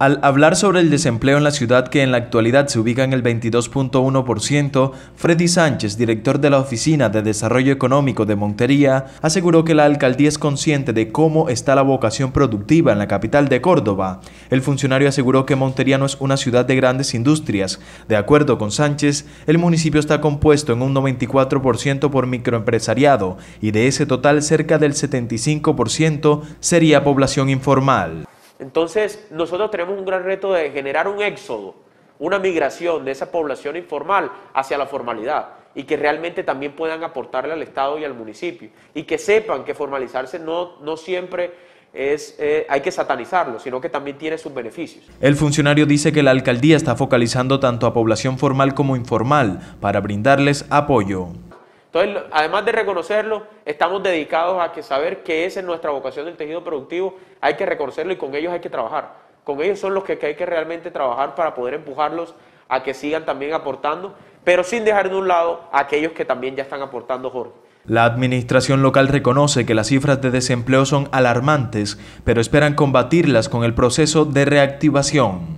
Al hablar sobre el desempleo en la ciudad que en la actualidad se ubica en el 22.1%, Freddy Sánchez, director de la Oficina de Desarrollo Económico de Montería, aseguró que la alcaldía es consciente de cómo está la vocación productiva en la capital de Córdoba. El funcionario aseguró que Montería no es una ciudad de grandes industrias. De acuerdo con Sánchez, el municipio está compuesto en un 94% por microempresariado y de ese total cerca del 75% sería población informal. Entonces, nosotros tenemos un gran reto de generar un éxodo, una migración de esa población informal hacia la formalidad y que realmente también puedan aportarle al Estado y al municipio y que sepan que formalizarse no, siempre es, eh, hay que satanizarlo, sino que también tiene sus beneficios. El funcionario dice que la alcaldía está focalizando tanto a población formal como informal para brindarles apoyo. Entonces, además de reconocerlo, estamos dedicados a que saber que esa es nuestra vocación del tejido productivo, hay que reconocerlo y con ellos hay que trabajar. Con ellos son los que, hay que realmente trabajar para poder empujarlos a que sigan también aportando, pero sin dejar de un lado a aquellos que también ya están aportando, Jorge. La administración local reconoce que las cifras de desempleo son alarmantes, pero esperan combatirlas con el proceso de reactivación.